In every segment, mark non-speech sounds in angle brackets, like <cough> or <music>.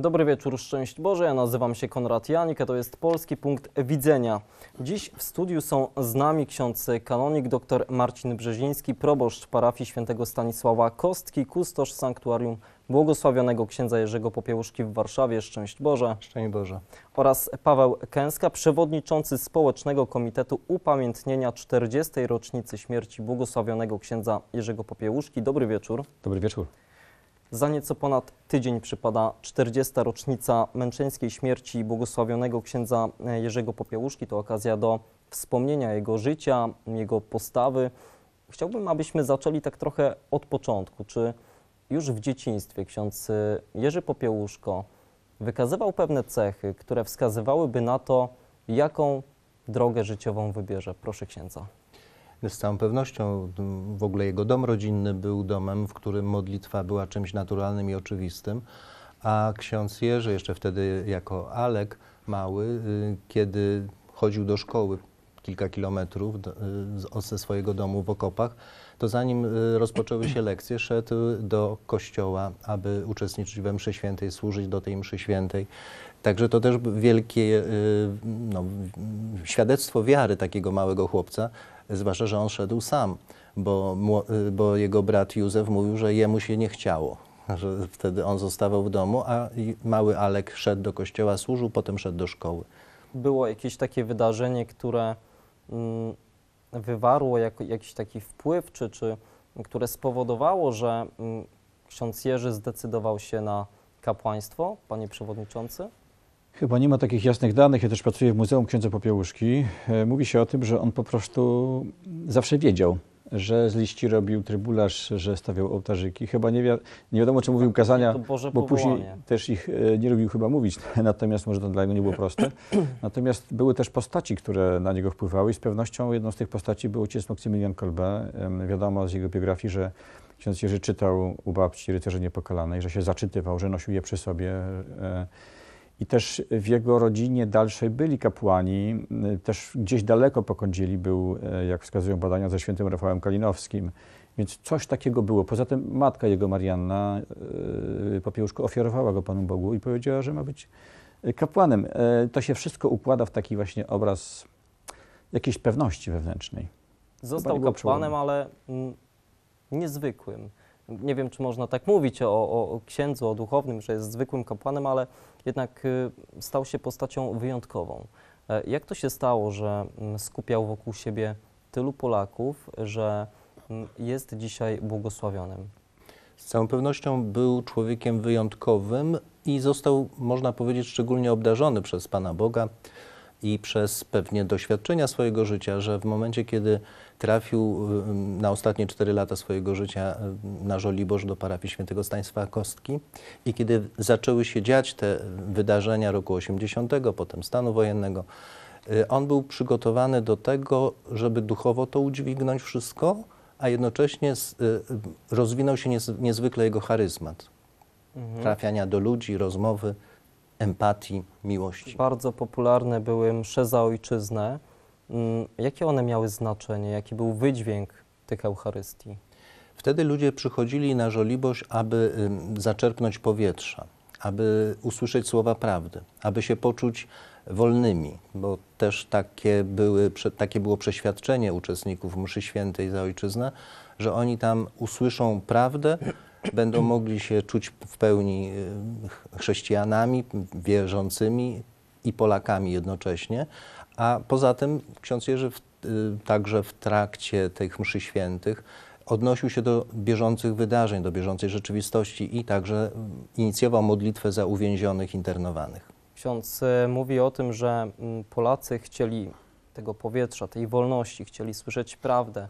Dobry wieczór, szczęść Boże. Ja nazywam się Konrad Janik, a to jest Polski Punkt Widzenia. Dziś w studiu są z nami ksiądz kanonik dr Marcin Brzeziński, proboszcz parafii świętego Stanisława Kostki, kustosz sanktuarium błogosławionego księdza Jerzego Popiełuszki w Warszawie, szczęść Boże. Szczęść Boże. Oraz Paweł Kęska, przewodniczący Społecznego Komitetu Upamiętnienia 40. rocznicy śmierci błogosławionego księdza Jerzego Popiełuszki. Dobry wieczór. Dobry wieczór. Za nieco ponad tydzień przypada 40. rocznica męczeńskiej śmierci błogosławionego księdza e, Jerzego Popiełuszki. To okazja do wspomnienia jego życia, jego postawy. Chciałbym, abyśmy zaczęli tak trochę od początku. Czy już w dzieciństwie ksiądz e, Jerzy Popiełuszko wykazywał pewne cechy, które wskazywałyby na to, jaką drogę życiową wybierze? Proszę księdza z całą pewnością w ogóle jego dom rodzinny był domem, w którym modlitwa była czymś naturalnym i oczywistym, a ksiądz Jerzy, jeszcze wtedy jako Alek mały, y, kiedy chodził do szkoły kilka kilometrów y, ze swojego domu w Okopach, to zanim y, rozpoczęły się lekcje, szedł do kościoła, aby uczestniczyć we mszy świętej, służyć do tej mszy świętej. Także to też wielkie no, świadectwo wiary takiego małego chłopca, zwłaszcza, że on szedł sam, bo, y, bo jego brat Józef mówił, że jemu się nie chciało że wtedy on zostawał w domu, a mały Alek szedł do kościoła, służył, potem szedł do szkoły. Było jakieś takie wydarzenie, które mm, wywarło jakiś taki wpływ, czy, czy które spowodowało, że mm, ksiądz Jerzy zdecydował się na kapłaństwo, panie przewodniczący? Chyba nie ma takich jasnych danych. Ja też pracuję w Muzeum Księdza Popiełuszki. E, mówi się o tym, że on po prostu zawsze wiedział, że z liści robił trybularz, że stawiał ołtarzyki. Chyba nie, wi nie wiadomo, czy mówił tak, kazania, bo później też ich e, nie lubił chyba mówić, <laughs> natomiast może to dla niego nie było proste. <clears throat> Natomiast były też postaci, które na niego wpływały i z pewnością jedną z tych postaci był ojciec Maksymilian Kolbe. Wiadomo z jego biografii, że ksiądz Jerzy czytał u babci Rycerze Niepokalanej, że się zaczytywał, że nosił je przy sobie. E, i też w jego rodzinie dalszej byli kapłani, y, też gdzieś daleko po Kądzieli był, y, jak wskazują badania, ze świętym Rafałem Kalinowskim. Więc coś takiego było. Poza tym matka jego, Marianna y, Popiełuszko, ofiarowała go Panu Bogu i powiedziała, że ma być kapłanem. To się wszystko układa w taki właśnie obraz jakiejś pewności wewnętrznej. Został kapłanem, ale mm, niezwykłym. Nie wiem, czy można tak mówić o, o księdzu, o duchownym, że jest zwykłym kapłanem, ale jednak y, stał się postacią wyjątkową. E, jak to się stało, że mm, skupiał wokół siebie tylu Polaków, że mm, jest dzisiaj błogosławionym? Z całą pewnością był człowiekiem wyjątkowym i został, można powiedzieć, szczególnie obdarzony przez Pana Boga i przez pewnie doświadczenia swojego życia, że w momencie, kiedy trafił y, na ostatnie 4 lata swojego życia y, na Żoliborz do parafii świętego Stanisława Kostki i kiedy zaczęły się dziać te wydarzenia roku 80, potem stanu wojennego, y, on był przygotowany do tego, żeby duchowo to udźwignąć wszystko, a jednocześnie rozwinął się niezwykle jego charyzmat. Mhm. Trafiania do ludzi, rozmowy empatii, miłości. Bardzo popularne były msze za ojczyznę. Mm, jakie one miały znaczenie? Jaki był wydźwięk tych Eucharystii? Wtedy ludzie przychodzili na Żoliborz, aby zaczerpnąć powietrza, aby usłyszeć słowa prawdy, aby się poczuć wolnymi, bo też takie, były, takie było przeświadczenie uczestników Mszy Świętej za Ojczyznę, że oni tam usłyszą prawdę, będą mogli się czuć w pełni e, chrześcijanami, wierzącymi i Polakami jednocześnie. A poza tym ksiądz Jerzy w, e, także w trakcie tych mszy świętych odnosił się do bieżących wydarzeń, do bieżącej rzeczywistości i także mm, inicjował modlitwę za uwięzionych, internowanych. Ksiądz e, mówi o tym, że mm, Polacy chcieli tego powietrza, tej wolności, chcieli słyszeć prawdę,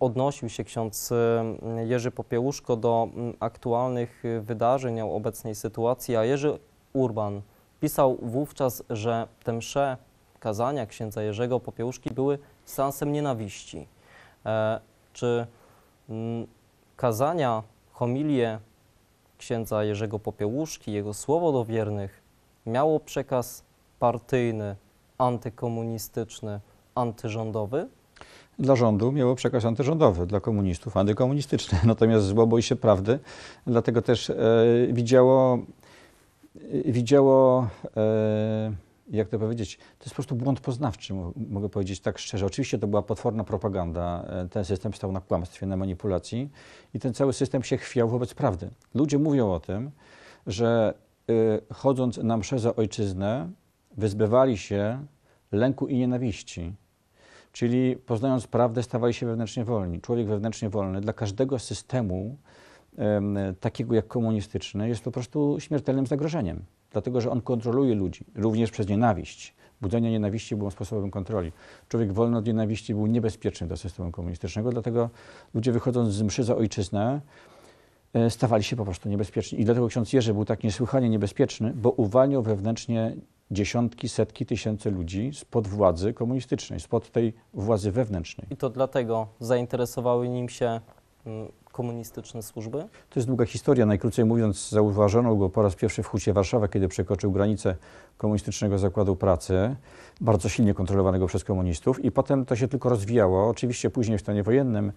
odnosił się ksiądz y, Jerzy Popiełuszko do aktualnych y, wydarzeń, o obecnej sytuacji, a Jerzy Urban pisał wówczas, że te msze, kazania księdza Jerzego Popiełuszki były sansem nienawiści. E, czy kazania, homilie księdza Jerzego Popiełuszki, jego słowo do wiernych miało przekaz partyjny, antykomunistyczny, antyrządowy? dla rządu miało przekaz antyrządowy, dla komunistów antykomunistyczny. <laughs> Natomiast zło boi się prawdy, dlatego też e, widziało, e, widziało e, jak to powiedzieć, to jest po prostu błąd poznawczy, mogę powiedzieć tak szczerze. Oczywiście to była potworna propaganda. E, ten system stał na kłamstwie, na manipulacji i ten cały system się chwiał wobec prawdy. Ludzie mówią o tym, że e, chodząc na msze za ojczyznę, wyzbywali się lęku i nienawiści. Czyli poznając prawdę, stawali się wewnętrznie wolni. Człowiek wewnętrznie wolny dla każdego systemu, takiego jak komunistyczny, jest po prostu śmiertelnym zagrożeniem, dlatego że on kontroluje ludzi, również przez nienawiść. Budzenie nienawiści było sposobem kontroli. Człowiek wolny od nienawiści był niebezpieczny dla systemu komunistycznego, dlatego ludzie wychodząc z mszy za ojczyznę e, stawali się po prostu niebezpieczni. I dlatego ksiądz Jerzy był tak niesłychanie niebezpieczny, bo uwalniał wewnętrznie dziesiątki, setki tysięcy ludzi spod władzy komunistycznej, spod tej władzy wewnętrznej. I to dlatego zainteresowały nim się mm, komunistyczne służby? To jest długa historia. Najkrócej mówiąc, zauważono go po raz pierwszy w Hucie Warszawa, kiedy przekroczył granicę komunistycznego zakładu pracy, bardzo silnie kontrolowanego przez komunistów, i potem to się tylko rozwijało. Oczywiście później w stanie wojennym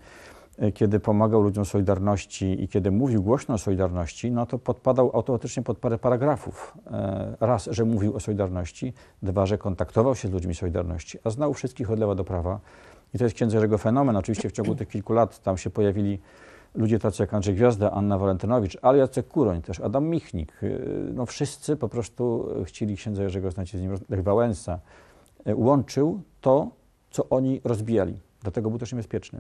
Y, kiedy pomagał ludziom Solidarności i kiedy mówił głośno o Solidarności, no to podpadał automatycznie pod parę paragrafów. E, raz, że mówił o Solidarności, dwa, że kontaktował się z ludźmi Solidarności, a znał wszystkich od lewa do prawa. I to jest księdza jego fenomen. Oczywiście w ciągu tych kilku lat tam się pojawili ludzie tacy jak Andrzej Gwiazda, Anna Walentynowicz, ale Jacek Kuroń też, Adam Michnik. Y, no wszyscy po prostu chcieli księdza Jerzego znać z nim, Lech Wałęsa. Y, łączył to, co oni rozbijali. Dlatego był też niebezpieczny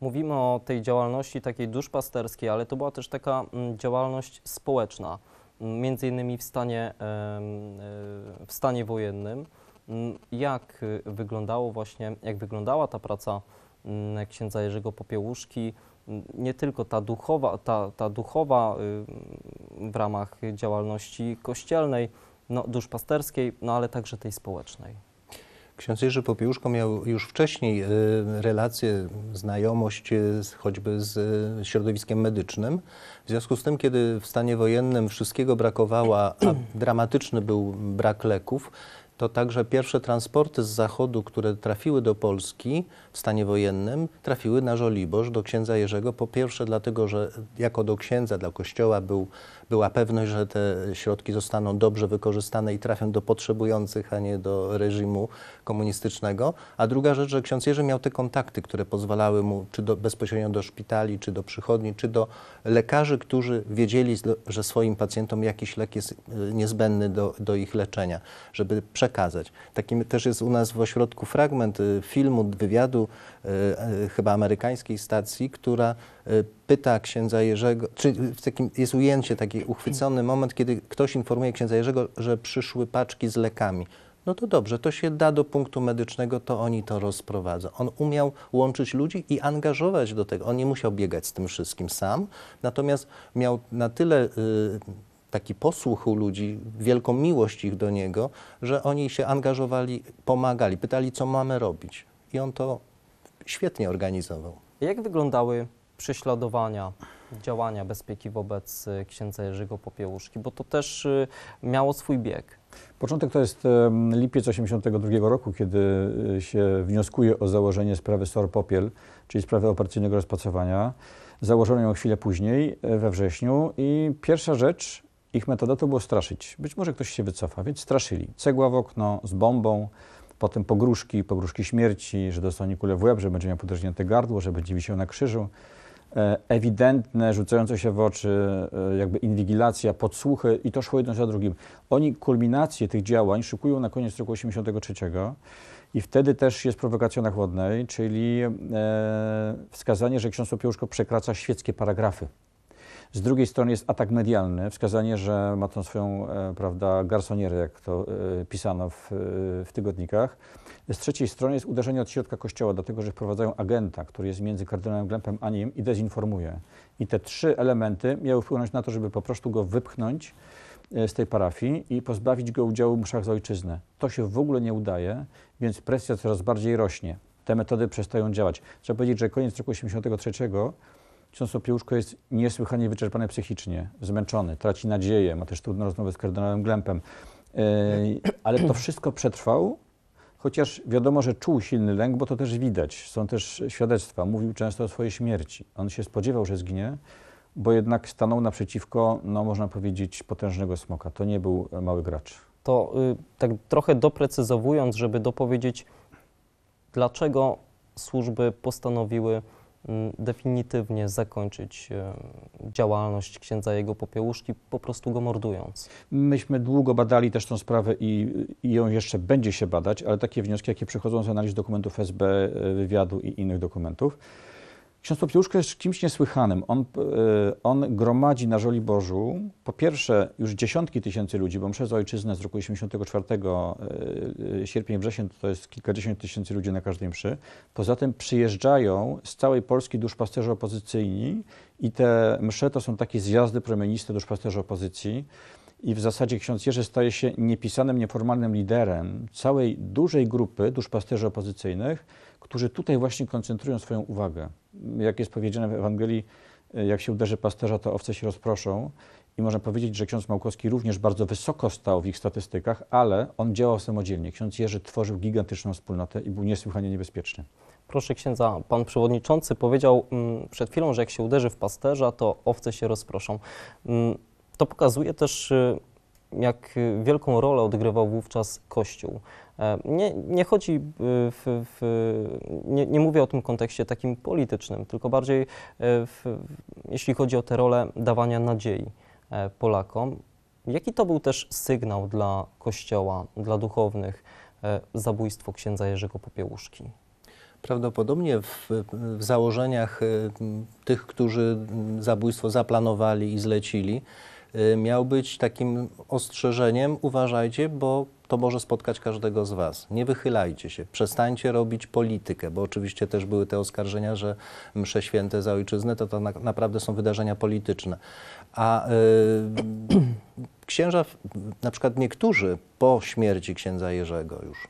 mówimy o tej działalności takiej duszpasterskiej, ale to była też taka mm, działalność społeczna, mm, między innymi w stanie, e, w stanie wojennym. Mm, jak wyglądało właśnie, jak wyglądała ta praca księdza Jerzego Popiełuszki, nie tylko ta duchowa, ta, ta duchowa y, w ramach działalności kościelnej, no, duszpasterskiej, no ale także tej społecznej. Ksiądz Jerzy Popiełuszko miał już wcześniej e, relacje, znajomość e, choćby z e, środowiskiem medycznym. W związku z tym, kiedy w stanie wojennym wszystkiego brakowało, a <clears throat> dramatyczny był brak leków, to także pierwsze transporty z zachodu, które trafiły do Polski w stanie wojennym, trafiły na Żoliborz do księdza Jerzego. Po pierwsze dlatego, że jako do księdza, dla kościoła był, była pewność, że te środki zostaną dobrze wykorzystane i trafią do potrzebujących, a nie do reżimu komunistycznego. A druga rzecz, że ksiądz Jerzy miał te kontakty, które pozwalały mu czy do, bezpośrednio do szpitali, czy do przychodni, czy do lekarzy, którzy wiedzieli, że swoim pacjentom jakiś lek jest e, niezbędny do, do ich leczenia, żeby prze przekazać. Takim też jest u nas w ośrodku fragment y, filmu, wywiadu y, y, chyba amerykańskiej stacji, która pyta księdza Jerzego, czy w takim, jest ujęcie, taki uchwycony moment, kiedy ktoś informuje księdza Jerzego, że przyszły paczki z lekami. No to dobrze, to się da do punktu medycznego, to oni to rozprowadzą. On umiał łączyć ludzi i angażować do tego. On nie musiał biegać z tym wszystkim sam, natomiast miał na tyle taki posłuch u ludzi, wielką miłość ich do niego, że oni się angażowali, pomagali, pytali, co mamy robić. I on to świetnie organizował. Jak wyglądały prześladowania, działania bezpieki wobec y, księdza Jerzego Popiełuszki? Bo to też y, miało swój bieg. Początek to jest lipiec 1982 roku, kiedy y, się wnioskuje o założenie sprawy SOR Popiel, czyli sprawy operacyjnego rozpracowania. Założono ją chwilę później, e, we wrześniu i pierwsza rzecz, ich metoda to było straszyć. Być może ktoś się wycofa, więc straszyli. Cegła w okno z bombą, potem pogróżki, pogróżki śmierci, że dostanie kulę w łeb, że będzie miał podrżnięte gardło, że będzie wisiał na krzyżu. E, ewidentne, rzucające się w oczy, e, jakby inwigilacja, podsłuchy i to szło jedno za drugim. Oni kulminację tych działań szykują na koniec roku 83 i wtedy też jest prowokacja na chłodnej, czyli e, wskazanie, że ksiądz Popiełuszko przekracza świeckie paragrafy z drugiej strony jest atak medialny, wskazanie, że ma tą swoją e, prawda, garsonierę, jak to e, pisano w, e, w tygodnikach. Z trzeciej strony jest uderzenie od środka kościoła, dlatego że wprowadzają agenta, który jest między kardynałem Glempem a nim i dezinformuje. I te trzy elementy miały wpłynąć na to, żeby po prostu go wypchnąć z tej parafii i pozbawić go udziału w mszach za ojczyznę. To się w ogóle nie udaje, więc presja coraz bardziej rośnie. Te metody przestają działać. Trzeba powiedzieć, że koniec roku 1983 Ksiądz Popiełuszko jest niesłychanie wyczerpany psychicznie, zmęczony, traci nadzieję, ma też trudną rozmowę z kardynałem Glempem. E, ale to wszystko przetrwał, chociaż wiadomo, że czuł silny lęk, bo to też widać. Są też świadectwa. Mówił często o swojej śmierci. On się spodziewał, że zginie, bo jednak stanął naprzeciwko, no można powiedzieć, potężnego smoka. To nie był mały gracz. To y, tak trochę doprecyzowując, żeby dopowiedzieć, dlaczego służby postanowiły definitywnie zakończyć e, działalność księdza jego popiełuszki, po prostu go mordując. Myśmy długo badali też tę sprawę i, i ją jeszcze będzie się badać, ale takie wnioski, jakie przychodzą z analiz dokumentów SB, e, wywiadu i innych dokumentów, Ksiądz Popiełuszko jest kimś niesłychanym. On, e, on gromadzi na Żoliborzu, po pierwsze, już dziesiątki tysięcy ludzi, bo mszę za ojczyznę z roku 1984, e, e, sierpień, wrzesień, to jest kilkadziesiąt tysięcy ludzi na każdej mszy. Poza tym przyjeżdżają z całej Polski pasterzy opozycyjni i te msze to są takie zjazdy promieniste duszpasterzy opozycji. I w zasadzie ksiądz Jerzy staje się niepisanym, nieformalnym liderem całej dużej grupy duszpasterzy opozycyjnych, którzy tutaj właśnie koncentrują swoją uwagę. Jak jest powiedziane w Ewangelii, e, jak się uderzy pasterza, to owce się rozproszą. I można powiedzieć, że ksiądz Małkowski również bardzo wysoko stał w ich statystykach, ale on działał samodzielnie. Ksiądz Jerzy tworzył gigantyczną wspólnotę i był niesłychanie niebezpieczny. Proszę księdza, pan przewodniczący powiedział mm, przed chwilą, że jak się uderzy w pasterza, to owce się rozproszą. Mm, to pokazuje też y, jak y, wielką rolę odgrywał wówczas Kościół. E, nie, nie chodzi, y, w, w, nie, nie, mówię o tym kontekście takim politycznym, tylko bardziej e, w, jeśli chodzi o tę rolę dawania nadziei e, Polakom. Jaki to był też sygnał dla Kościoła, dla duchownych, zabójstwo księdza Jerzego Popiełuszki? Prawdopodobnie w, w, założeniach tych, którzy zabójstwo zaplanowali i zlecili, Y, miał być takim ostrzeżeniem, uważajcie, bo to może spotkać każdego z Was. Nie wychylajcie się, przestańcie robić politykę, bo oczywiście też były te oskarżenia, że msze święte za ojczyznę to, to na, naprawdę są wydarzenia polityczne. A yy, <clears throat> księża, na przykład niektórzy po śmierci księdza Jerzego już,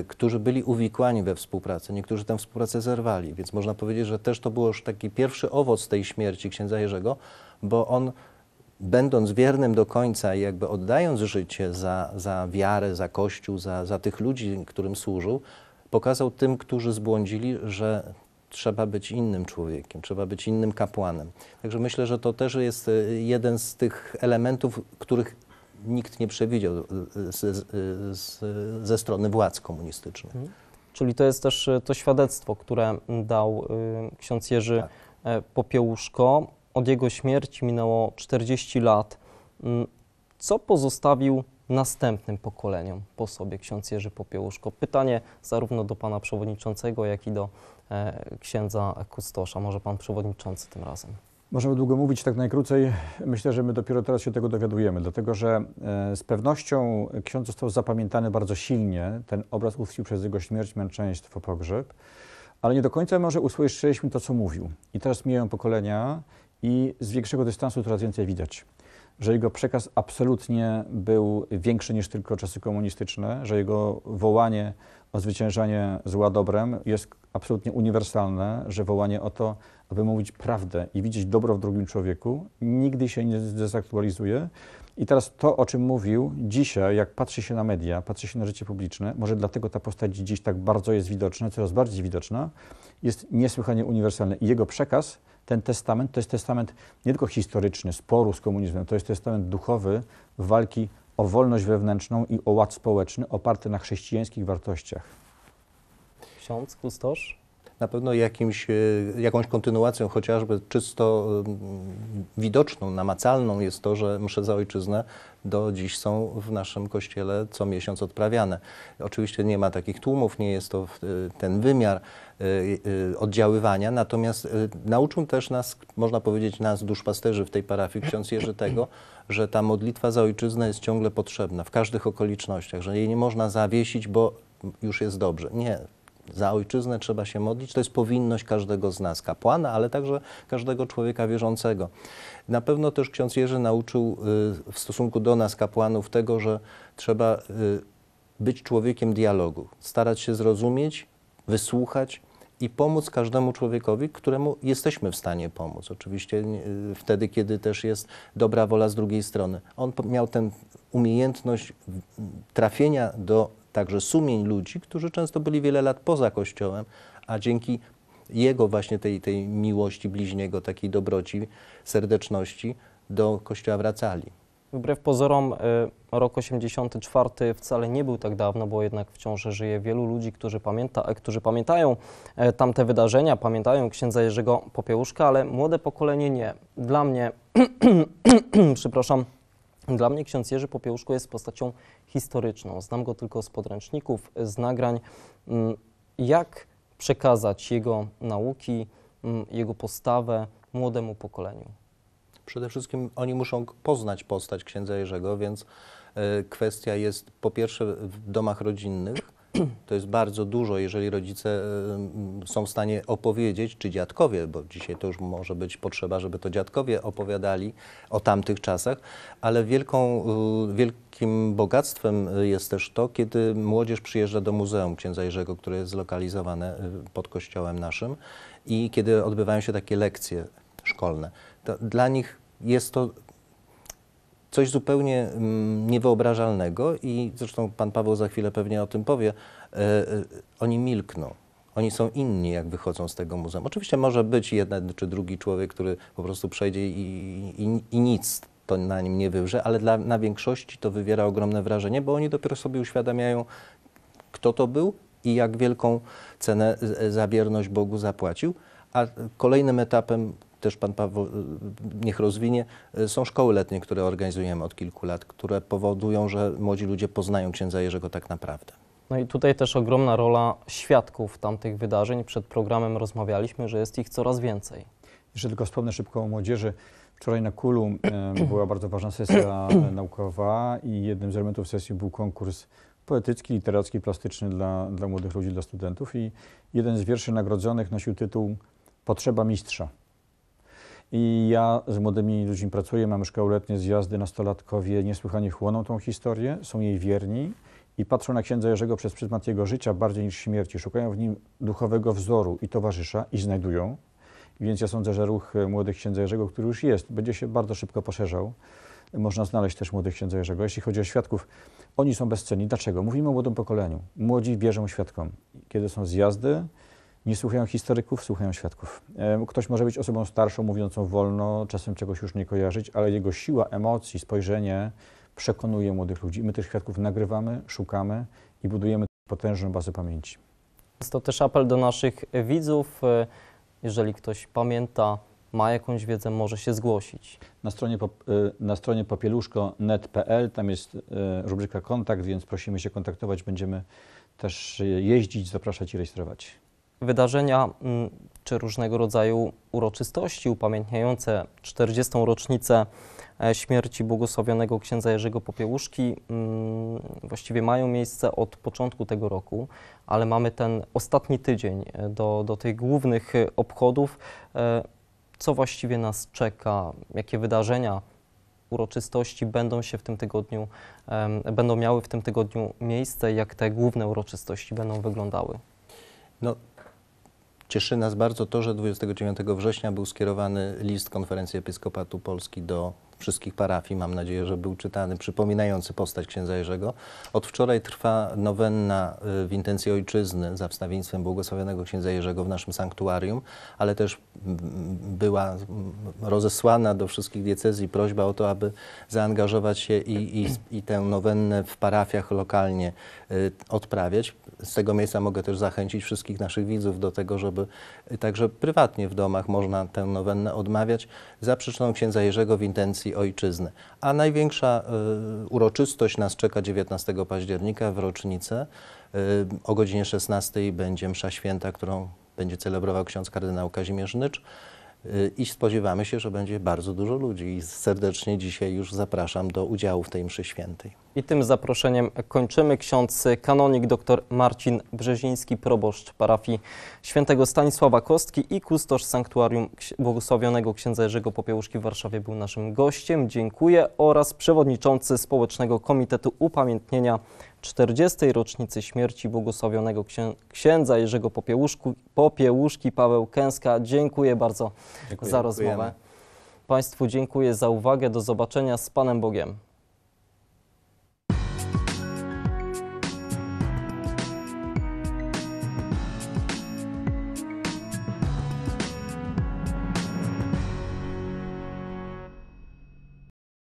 y, którzy byli uwikłani we współpracę. Niektórzy tę współpracę zerwali, więc można powiedzieć, że też to był już taki pierwszy owoc tej śmierci księdza Jerzego, bo on będąc wiernym do końca i jakby oddając życie za, za wiarę, za Kościół, za, za tych ludzi, którym służył, pokazał tym, którzy zbłądzili, że trzeba być innym człowiekiem, trzeba być innym kapłanem. Także myślę, że to też jest y, jeden z tych elementów, których nikt nie przewidział y, y, ze strony władz komunistycznych. Mhm. Czyli to jest też to świadectwo, które dał ksiądz Jerzy tak. E, Popiełuszko. Od jego śmierci minęło 40 lat. Mm, co pozostawił następnym pokoleniom po sobie ksiądz Jerzy Popiełuszko? Pytanie zarówno do pana przewodniczącego, jak i do e, księdza Kustosza. Może pan przewodniczący tym razem. Możemy długo mówić, tak najkrócej. Myślę, że my dopiero teraz się tego dowiadujemy, dlatego że e, z pewnością ksiądz został zapamiętany bardzo silnie. Ten obraz uchwycił przez jego śmierć, męczeństwo, pogrzeb ale nie do końca może usłyszeliśmy to, co mówił. I teraz mijają pokolenia i z większego dystansu coraz więcej widać, że jego przekaz absolutnie był większy niż tylko czasy komunistyczne, że jego wołanie o zwyciężanie zła dobrem jest absolutnie uniwersalne, że wołanie o to, aby mówić prawdę i widzieć dobro w drugim człowieku, nigdy się nie zdezaktualizuje. I teraz to, o czym mówił dzisiaj, jak patrzy się na media, patrzy się na życie publiczne, może dlatego ta postać dziś tak bardzo jest widoczna, coraz bardziej widoczna, jest niesłychanie uniwersalny. I jego przekaz, ten testament, to jest testament nie tylko historyczny, sporu z komunizmem, to jest testament duchowy walki o wolność wewnętrzną i o ład społeczny oparty na chrześcijańskich wartościach. Ksiądz, kustosz? na pewno jakimś, e, jakąś kontynuacją, chociażby czysto e, widoczną, namacalną jest to, że msze za ojczyznę do dziś są w naszym kościele co miesiąc odprawiane. Oczywiście nie ma takich tłumów, nie jest to e, ten wymiar oddziaływania, natomiast nauczył też nas, można powiedzieć nas duszpasterzy w tej parafii, ksiądz Jerzy tego, że ta modlitwa za ojczyznę jest ciągle potrzebna w każdych okolicznościach, że jej nie można zawiesić, bo już jest dobrze. Nie, za ojczyznę trzeba się modlić. To jest powinność każdego z nas, kapłana, ale także każdego człowieka wierzącego. Na pewno też ksiądz Jerzy nauczył y, w stosunku do nas, kapłanów, tego, że trzeba y, być człowiekiem dialogu, starać się zrozumieć, wysłuchać i pomóc każdemu człowiekowi, któremu jesteśmy w stanie pomóc. Oczywiście y, wtedy, kiedy też jest dobra wola z drugiej strony. On miał tę umiejętność trafienia do także sumień ludzi, którzy często byli wiele lat poza Kościołem, a dzięki jego właśnie tej, tej miłości bliźniego, takiej dobroci, serdeczności do Kościoła wracali. Wbrew pozorom y, rok 84 wcale nie był tak dawno, bo jednak wciąż żyje wielu ludzi, którzy, pamięta, którzy pamiętają e, tamte wydarzenia, pamiętają księdza Jerzego Popiełuszka, ale młode pokolenie nie. Dla mnie, <clears throat> przepraszam, dla mnie ksiądz Jerzy Popiełuszko jest postacią historyczną. Znam go tylko z podręczników, z nagrań. Mm, jak przekazać jego nauki, mm, jego postawę młodemu pokoleniu? Przede wszystkim oni muszą poznać postać księdza Jerzego, więc e, kwestia jest po pierwsze w domach rodzinnych <clears throat> To jest bardzo dużo, jeżeli rodzice e, są w stanie opowiedzieć, czy dziadkowie, bo dzisiaj to już może być potrzeba, żeby to dziadkowie opowiadali o tamtych czasach, ale wielką, wielkim bogactwem e, jest też to, kiedy młodzież przyjeżdża do Muzeum Księdza Jerzego, które jest zlokalizowane e, pod kościołem naszym i kiedy odbywają się takie lekcje szkolne. dla nich jest to coś zupełnie mm, niewyobrażalnego i zresztą pan Paweł za chwilę pewnie o tym powie, e, e, oni milkną. Oni są inni, jak wychodzą z tego muzeum. Oczywiście może być jeden czy drugi człowiek, który po prostu przejdzie i, i, i nic to na nim nie wywrze, ale dla, na większości to wywiera ogromne wrażenie, bo oni dopiero sobie uświadamiają, kto to był i jak wielką cenę e, za wierność Bogu zapłacił. A kolejnym etapem też pan Paweł e, niech rozwinie, e, są szkoły letnie, które organizujemy od kilku lat, które powodują, że młodzi ludzie poznają księdza Jerzego tak naprawdę. No i tutaj też ogromna rola świadków tamtych wydarzeń. Przed programem rozmawialiśmy, że jest ich coraz więcej. Jeszcze tylko wspomnę szybko o młodzieży. Wczoraj na Kulu <clears throat> była bardzo ważna sesja <clears throat> naukowa i jednym z elementów sesji był konkurs poetycki, literacki, plastyczny dla, dla młodych ludzi, dla studentów. I jeden z wierszy nagrodzonych nosił tytuł Potrzeba mistrza. I ja z młodymi ludźmi pracuję, mamy szkołoletnie zjazdy, nastolatkowie niesłychanie chłoną tą historię, są jej wierni i patrzą na księdza Jerzego przez pryzmat jego życia bardziej niż śmierci. Szukają w nim duchowego wzoru i towarzysza i znajdują. Więc ja sądzę, że ruch młodych księdza Jerzego, który już jest, będzie się bardzo szybko poszerzał. Można znaleźć też młodych księdza Jerzego. Jeśli chodzi o świadków, oni są bezcenni. Dlaczego? Mówimy o młodym pokoleniu. Młodzi wierzą świadkom. Kiedy są zjazdy, nie słuchają historyków, słuchają świadków. Ktoś może być osobą starszą, mówiącą wolno, czasem czegoś już nie kojarzyć, ale jego siła emocji, spojrzenie przekonuje młodych ludzi. My tych świadków nagrywamy, szukamy i budujemy potężną bazę pamięci. Jest to też apel do naszych widzów. E, jeżeli ktoś pamięta, ma jakąś wiedzę, może się zgłosić. Na stronie, e, na stronie papieluszko.net.pl tam jest e, rubryka kontakt, więc prosimy się kontaktować. Będziemy też jeździć, zapraszać i rejestrować. Wydarzenia mm, czy różnego rodzaju uroczystości upamiętniające 40. rocznicę e, śmierci błogosławionego księdza Jerzego Popiełuszki mm, właściwie mają miejsce od początku tego roku, ale mamy ten ostatni tydzień e, do, do tych głównych e, obchodów. Co właściwie nas czeka? Jakie wydarzenia, uroczystości będą się w tym tygodniu, będą miały w tym tygodniu miejsce? Jak te główne uroczystości będą wyglądały? No, Cieszy nas bardzo to, że 29 września był skierowany list Konferencji Episkopatu Polski do wszystkich parafii, mam nadzieję, że był czytany, przypominający postać księdza Jerzego. Od wczoraj trwa nowenna y, w intencji ojczyzny za wstawieństwem błogosławionego księdza Jerzego w naszym sanktuarium, ale też mm, mm, była mm, rozesłana do wszystkich diecezji prośba o to, aby zaangażować się i, i, i tę nowennę w parafiach lokalnie y, odprawiać. Z tego miejsca mogę też zachęcić wszystkich naszych widzów do tego, żeby y, także prywatnie w domach można tę nowennę odmawiać za przyczyną księdza Jerzego w intencji ojczyzny. A największa y, uroczystość nas czeka 19 października w rocznicę. Y, o godzinie 16 będzie msza święta, którą będzie celebrował ksiądz kardynał Kazimierz Nycz y, i spodziewamy się, że będzie bardzo dużo ludzi i serdecznie dzisiaj już zapraszam do udziału w tej mszy świętej. I tym zaproszeniem kończymy. Ksiądz kanonik dr Marcin Brzeziński, proboszcz parafii świętego Stanisława Kostki i kustosz sanktuarium błogosławionego księdza Jerzego Popiełuszki w Warszawie był naszym gościem. Dziękuję oraz przewodniczący Społecznego Komitetu Upamiętnienia 40. rocznicy śmierci błogosławionego księdza Jerzego Popiełuszku, Popiełuszki Paweł Kęska. Dziękuję bardzo Dziękuję. za rozmowę. Dziękujemy. Państwu dziękuję za uwagę. Do zobaczenia z Panem Bogiem.